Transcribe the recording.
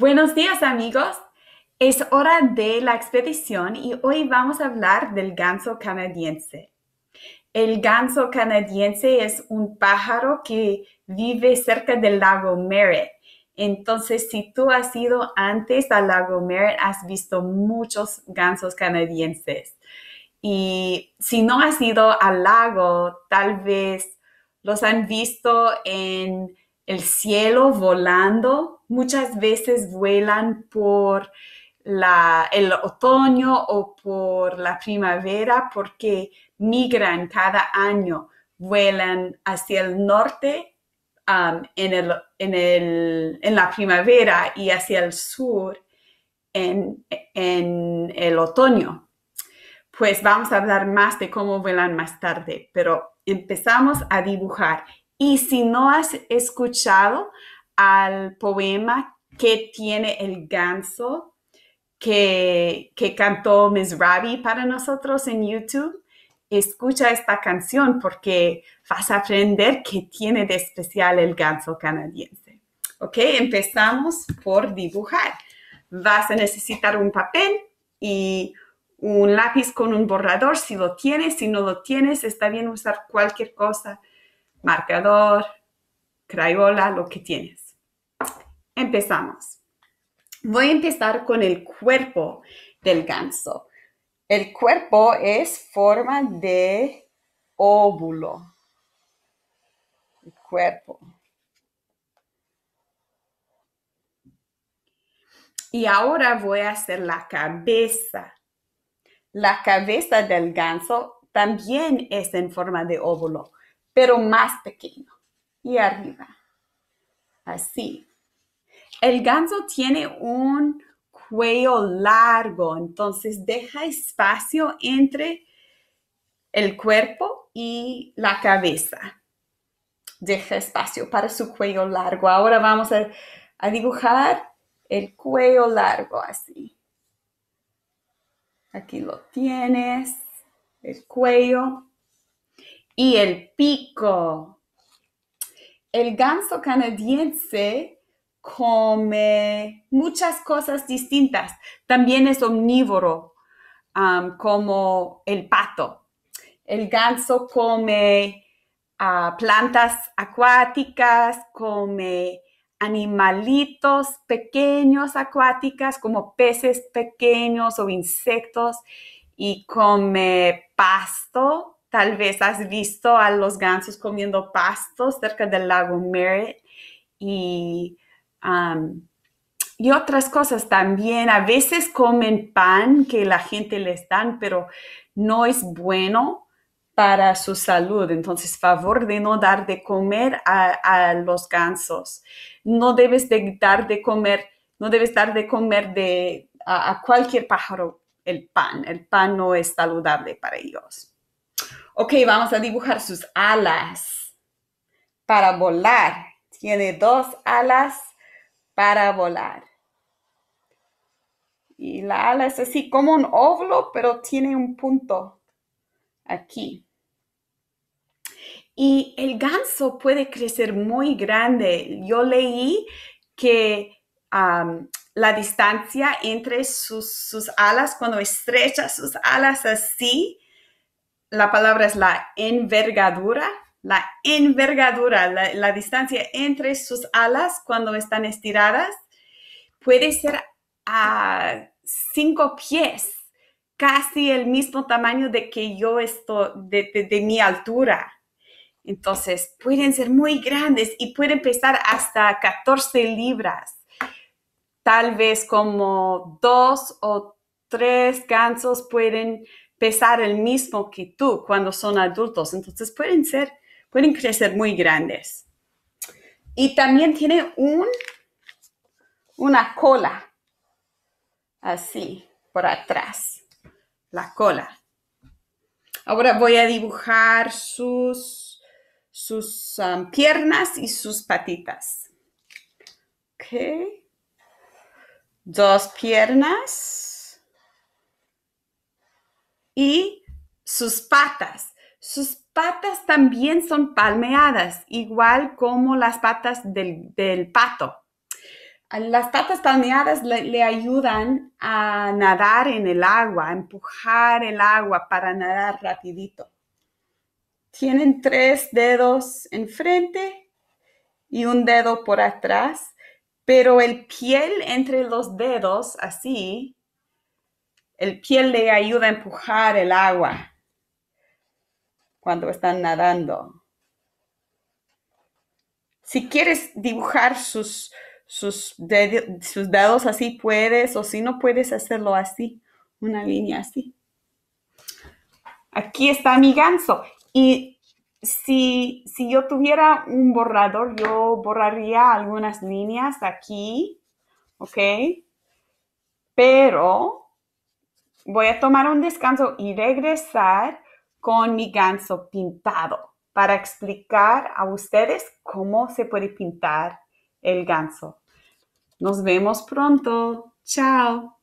Buenos días amigos, es hora de la expedición y hoy vamos a hablar del ganso canadiense. El ganso canadiense es un pájaro que vive cerca del lago Merritt. Entonces, si tú has ido antes al lago Merritt, has visto muchos gansos canadienses. Y si no has ido al lago, tal vez los han visto en el cielo volando, muchas veces vuelan por el otoño o por la primavera porque migran cada año, vuelan hacia el norte um, en, la primavera y hacia el sur en, en el otoño. Pues vamos a hablar más de cómo vuelan más tarde, pero empezamos a dibujar y si no has escuchado al poema que tiene el ganso que, que cantó Miss Rabi para nosotros en YouTube, escucha esta canción porque vas a aprender qué tiene de especial el ganso canadiense. Ok, empezamos por dibujar. Vas a necesitar un papel y un lápiz con un borrador si lo tienes, si no lo tienes, está bien usar cualquier cosa marcador, crayola, lo que tienes. Empezamos. Voy a empezar con el cuerpo del ganso. El cuerpo es forma de óvulo. El cuerpo. Y ahora voy a hacer la cabeza. La cabeza del ganso también es en forma de óvulo pero más pequeño y arriba. Así. El ganso tiene un cuello largo, entonces deja espacio entre el cuerpo y la cabeza. Deja espacio para su cuello largo. Ahora vamos a, dibujar el cuello largo así. Aquí lo tienes, el cuello y el pico. El ganso canadiense come muchas cosas distintas. También es omnívoro, como el pato. El ganso come ah, plantas acuáticas, come animalitos pequeños acuáticas como peces pequeños o insectos y come pasto Tal vez has visto a los gansos comiendo pastos cerca del lago Merritt y, y otras cosas también. A veces comen pan que la gente les dan, pero no es bueno para su salud. Entonces, favor de no dar de comer a, los gansos. No debes de dar de comer, no debes dar de comer de, a cualquier pájaro el pan. El pan no es saludable para ellos. Ok, vamos a dibujar sus alas para volar. Tiene dos alas para volar. Y la ala es así como un óvulo, pero tiene un punto aquí. Y el ganso puede crecer muy grande. Yo leí que la distancia entre sus, alas, cuando estrecha sus alas así, la palabra es la envergadura, la envergadura, la, distancia entre sus alas cuando están estiradas puede ser a cinco pies, casi el mismo tamaño de que yo estoy, de, mi altura. Entonces, pueden ser muy grandes y pueden pesar hasta 14 libras, tal vez como dos o tres gansos pueden pesar el mismo que tú cuando son adultos. Entonces pueden ser, pueden crecer muy grandes. Y también tiene un, una cola, así, por atrás, la cola. Ahora voy a dibujar sus, sus um, piernas y sus patitas. Ok. Dos piernas y sus patas. Sus patas también son palmeadas, igual como las patas del, pato. Las patas palmeadas le, ayudan a nadar en el agua, a empujar el agua para nadar rapidito. Tienen tres dedos enfrente y un dedo por atrás, pero el piel entre los dedos, así, el pie le ayuda a empujar el agua cuando están nadando. Si quieres dibujar sus, sus, dedos, así, puedes, o si no puedes hacerlo así, una línea así. Aquí está mi ganso. Y si, si yo tuviera un borrador, yo borraría algunas líneas aquí, ¿ok? Pero voy a tomar un descanso y regresar con mi ganso pintado para explicar a ustedes cómo se puede pintar el ganso. Nos vemos pronto. Chao.